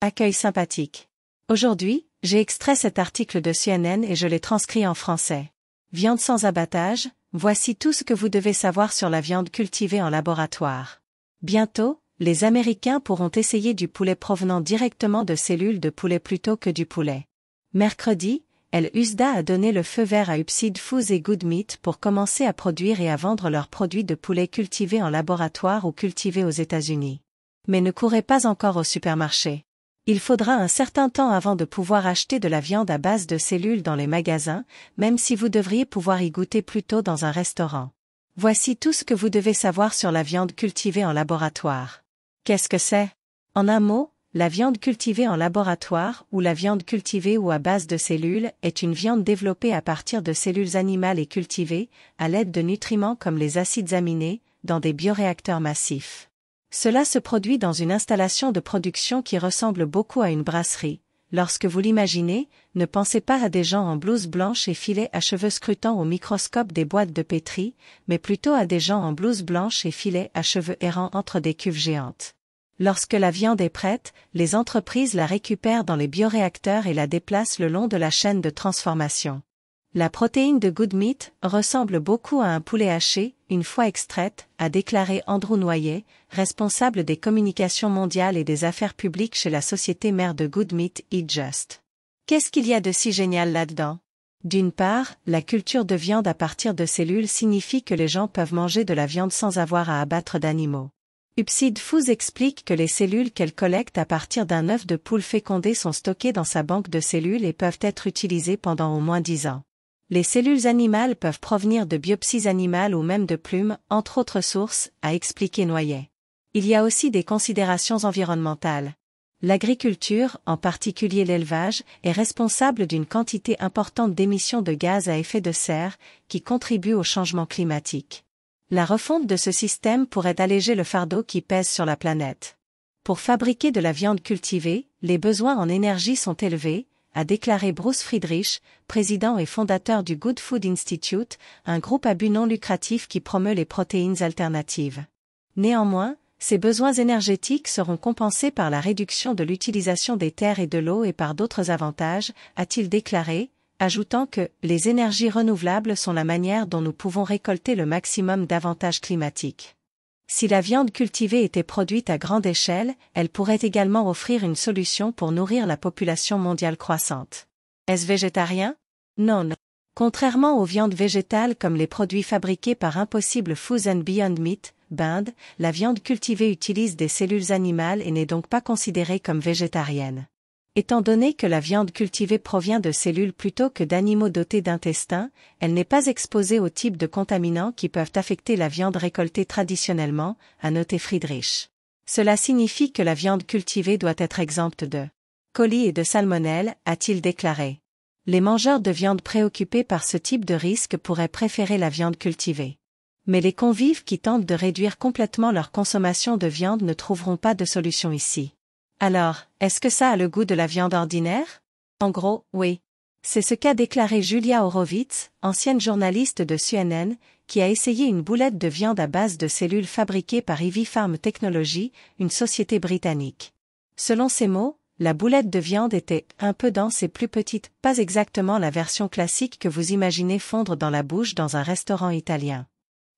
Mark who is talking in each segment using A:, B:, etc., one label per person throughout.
A: Accueil sympathique. Aujourd'hui, j'ai extrait cet article de CNN et je l'ai transcrit en français. Viande sans abattage, voici tout ce que vous devez savoir sur la viande cultivée en laboratoire. Bientôt, les Américains pourront essayer du poulet provenant directement de cellules de poulet plutôt que du poulet. Mercredi, elle Usda a donné le feu vert à Upside Foods et Good Meat pour commencer à produire et à vendre leurs produits de poulet cultivés en laboratoire ou cultivés aux États-Unis. Mais ne courez pas encore au supermarché. Il faudra un certain temps avant de pouvoir acheter de la viande à base de cellules dans les magasins, même si vous devriez pouvoir y goûter plus tôt dans un restaurant. Voici tout ce que vous devez savoir sur la viande cultivée en laboratoire. Qu'est-ce que c'est En un mot, la viande cultivée en laboratoire ou la viande cultivée ou à base de cellules est une viande développée à partir de cellules animales et cultivée, à l'aide de nutriments comme les acides aminés, dans des bioréacteurs massifs. Cela se produit dans une installation de production qui ressemble beaucoup à une brasserie. Lorsque vous l'imaginez, ne pensez pas à des gens en blouse blanche et filets à cheveux scrutant au microscope des boîtes de pétri, mais plutôt à des gens en blouse blanche et filets à cheveux errants entre des cuves géantes. Lorsque la viande est prête, les entreprises la récupèrent dans les bioréacteurs et la déplacent le long de la chaîne de transformation. La protéine de Good Meat ressemble beaucoup à un poulet haché, une fois extraite, a déclaré Andrew Noyer, responsable des communications mondiales et des affaires publiques chez la société mère de Good Meat Eat Just. Qu'est-ce qu'il y a de si génial là-dedans D'une part, la culture de viande à partir de cellules signifie que les gens peuvent manger de la viande sans avoir à abattre d'animaux. Upside Foods explique que les cellules qu'elle collecte à partir d'un œuf de poule fécondé sont stockées dans sa banque de cellules et peuvent être utilisées pendant au moins dix ans. Les cellules animales peuvent provenir de biopsies animales ou même de plumes, entre autres sources, a expliqué Noyer. Il y a aussi des considérations environnementales. L'agriculture, en particulier l'élevage, est responsable d'une quantité importante d'émissions de gaz à effet de serre qui contribuent au changement climatique. La refonte de ce système pourrait alléger le fardeau qui pèse sur la planète. Pour fabriquer de la viande cultivée, les besoins en énergie sont élevés, a déclaré Bruce Friedrich, président et fondateur du Good Food Institute, un groupe à but non lucratif qui promeut les protéines alternatives. Néanmoins, ces besoins énergétiques seront compensés par la réduction de l'utilisation des terres et de l'eau et par d'autres avantages, a-t-il déclaré, ajoutant que les énergies renouvelables sont la manière dont nous pouvons récolter le maximum d'avantages climatiques. Si la viande cultivée était produite à grande échelle, elle pourrait également offrir une solution pour nourrir la population mondiale croissante. Est-ce végétarien Non. Contrairement aux viandes végétales comme les produits fabriqués par Impossible Foods and Beyond Meat, BIND, la viande cultivée utilise des cellules animales et n'est donc pas considérée comme végétarienne. Étant donné que la viande cultivée provient de cellules plutôt que d'animaux dotés d'intestins, elle n'est pas exposée aux types de contaminants qui peuvent affecter la viande récoltée traditionnellement, a noté Friedrich. Cela signifie que la viande cultivée doit être exempte de colis et de salmonelle, a-t-il déclaré. Les mangeurs de viande préoccupés par ce type de risque pourraient préférer la viande cultivée. Mais les convives qui tentent de réduire complètement leur consommation de viande ne trouveront pas de solution ici. Alors, est-ce que ça a le goût de la viande ordinaire En gros, oui. C'est ce qu'a déclaré Julia Horowitz, ancienne journaliste de CNN, qui a essayé une boulette de viande à base de cellules fabriquées par Ivy Farm Technology, une société britannique. Selon ses mots, la boulette de viande était un peu dense et plus petite, pas exactement la version classique que vous imaginez fondre dans la bouche dans un restaurant italien.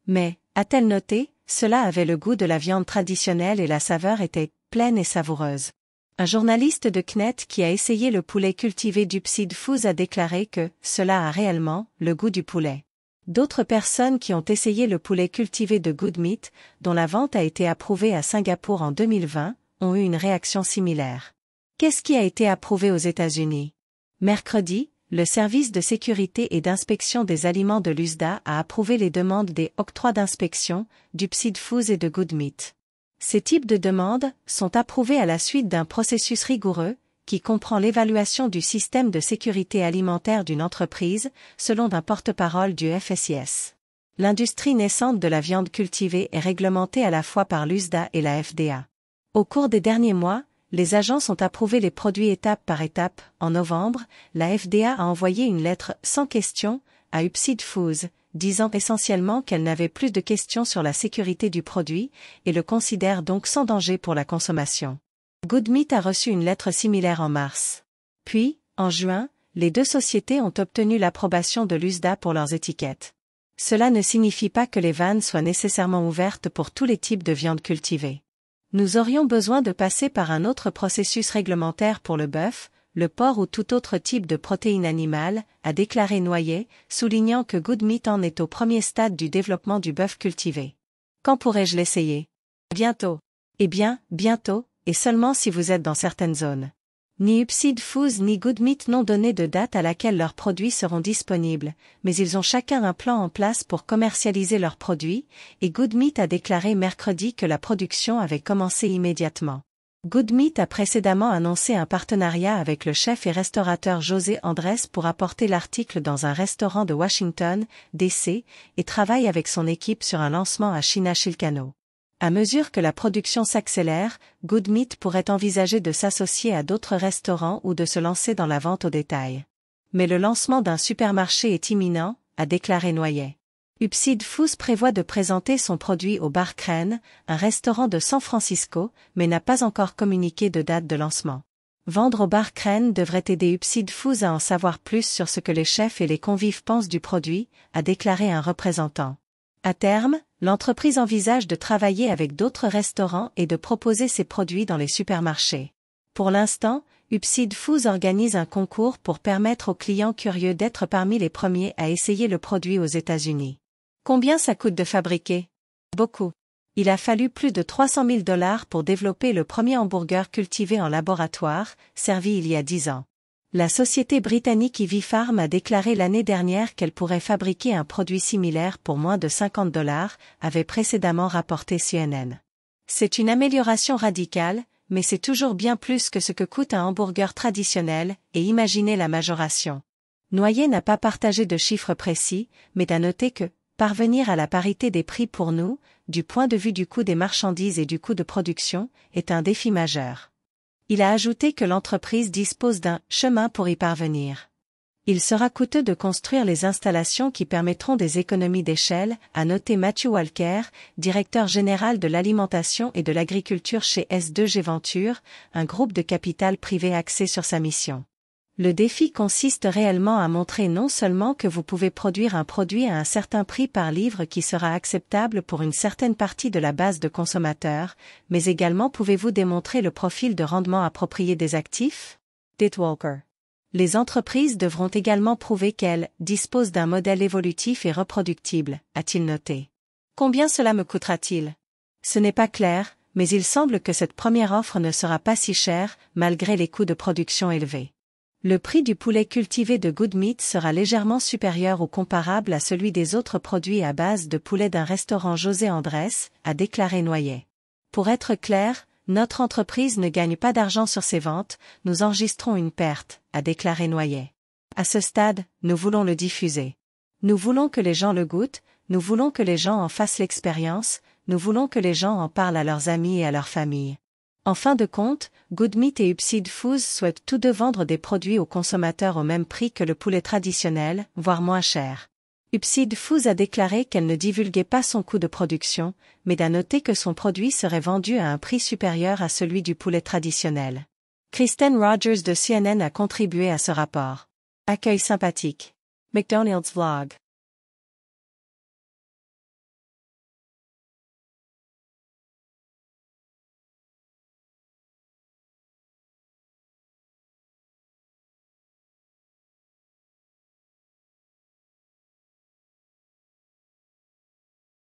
A: Mais, a-t-elle noté, cela avait le goût de la viande traditionnelle et la saveur était pleine et savoureuse. Un journaliste de Knet qui a essayé le poulet cultivé du Fouz a déclaré que cela a réellement le goût du poulet. D'autres personnes qui ont essayé le poulet cultivé de Good Meat, dont la vente a été approuvée à Singapour en 2020, ont eu une réaction similaire. Qu'est-ce qui a été approuvé aux États-Unis Mercredi, le service de sécurité et d'inspection des aliments de l'USDA a approuvé les demandes des octrois d'inspection, du Psid et de Good Meat. Ces types de demandes sont approuvées à la suite d'un processus rigoureux, qui comprend l'évaluation du système de sécurité alimentaire d'une entreprise, selon d'un porte-parole du FSIS. L'industrie naissante de la viande cultivée est réglementée à la fois par l'USDA et la FDA. Au cours des derniers mois, les agences ont approuvé les produits étape par étape. En novembre, la FDA a envoyé une lettre sans question à Upside Foods, disant essentiellement qu'elle n'avait plus de questions sur la sécurité du produit et le considère donc sans danger pour la consommation. Goodmeat a reçu une lettre similaire en mars. Puis, en juin, les deux sociétés ont obtenu l'approbation de l'USDA pour leurs étiquettes. Cela ne signifie pas que les vannes soient nécessairement ouvertes pour tous les types de viande cultivée. Nous aurions besoin de passer par un autre processus réglementaire pour le bœuf, le porc ou tout autre type de protéine animale, a déclaré Noyer, soulignant que Good Meat en est au premier stade du développement du bœuf cultivé. Quand pourrais-je l'essayer Bientôt. Eh bien, bientôt, et seulement si vous êtes dans certaines zones. Ni Upside Foods ni Good Meat n'ont donné de date à laquelle leurs produits seront disponibles, mais ils ont chacun un plan en place pour commercialiser leurs produits, et Good Meat a déclaré mercredi que la production avait commencé immédiatement. Good Meat a précédemment annoncé un partenariat avec le chef et restaurateur José Andrés pour apporter l'article dans un restaurant de Washington, D.C., et travaille avec son équipe sur un lancement à china À mesure que la production s'accélère, Good Meat pourrait envisager de s'associer à d'autres restaurants ou de se lancer dans la vente au détail. Mais le lancement d'un supermarché est imminent, a déclaré Noyer. Upside Foods prévoit de présenter son produit au Bar Crane, un restaurant de San Francisco, mais n'a pas encore communiqué de date de lancement. Vendre au Bar Crane devrait aider Upside Foods à en savoir plus sur ce que les chefs et les convives pensent du produit, a déclaré un représentant. À terme, l'entreprise envisage de travailler avec d'autres restaurants et de proposer ses produits dans les supermarchés. Pour l'instant, Upside Foods organise un concours pour permettre aux clients curieux d'être parmi les premiers à essayer le produit aux États-Unis. Combien ça coûte de fabriquer Beaucoup. Il a fallu plus de 300 000 dollars pour développer le premier hamburger cultivé en laboratoire, servi il y a 10 ans. La société britannique Farm a déclaré l'année dernière qu'elle pourrait fabriquer un produit similaire pour moins de 50 dollars, avait précédemment rapporté CNN. C'est une amélioration radicale, mais c'est toujours bien plus que ce que coûte un hamburger traditionnel, et imaginez la majoration. Noyer n'a pas partagé de chiffres précis, mais à noter que, Parvenir à la parité des prix pour nous, du point de vue du coût des marchandises et du coût de production, est un défi majeur. Il a ajouté que l'entreprise dispose d'un chemin pour y parvenir. Il sera coûteux de construire les installations qui permettront des économies d'échelle, a noté Matthew Walker, directeur général de l'alimentation et de l'agriculture chez S2G Venture, un groupe de capital privé axé sur sa mission. Le défi consiste réellement à montrer non seulement que vous pouvez produire un produit à un certain prix par livre qui sera acceptable pour une certaine partie de la base de consommateurs, mais également pouvez-vous démontrer le profil de rendement approprié des actifs dit Walker. Les entreprises devront également prouver qu'elles disposent d'un modèle évolutif et reproductible, a-t-il noté. Combien cela me coûtera-t-il Ce n'est pas clair, mais il semble que cette première offre ne sera pas si chère, malgré les coûts de production élevés. Le prix du poulet cultivé de Good Meat sera légèrement supérieur ou comparable à celui des autres produits à base de poulet d'un restaurant José Andrés, a déclaré Noyer. Pour être clair, notre entreprise ne gagne pas d'argent sur ses ventes, nous enregistrons une perte, a déclaré Noyer. À ce stade, nous voulons le diffuser. Nous voulons que les gens le goûtent, nous voulons que les gens en fassent l'expérience, nous voulons que les gens en parlent à leurs amis et à leur famille. En fin de compte, Meat et Upside Foods souhaitent tous deux vendre des produits aux consommateurs au même prix que le poulet traditionnel, voire moins cher. Upside Foods a déclaré qu'elle ne divulguait pas son coût de production, mais a noté que son produit serait vendu à un prix supérieur à celui du poulet traditionnel. Kristen Rogers de CNN a contribué à ce rapport. Accueil sympathique. McDonald's Vlog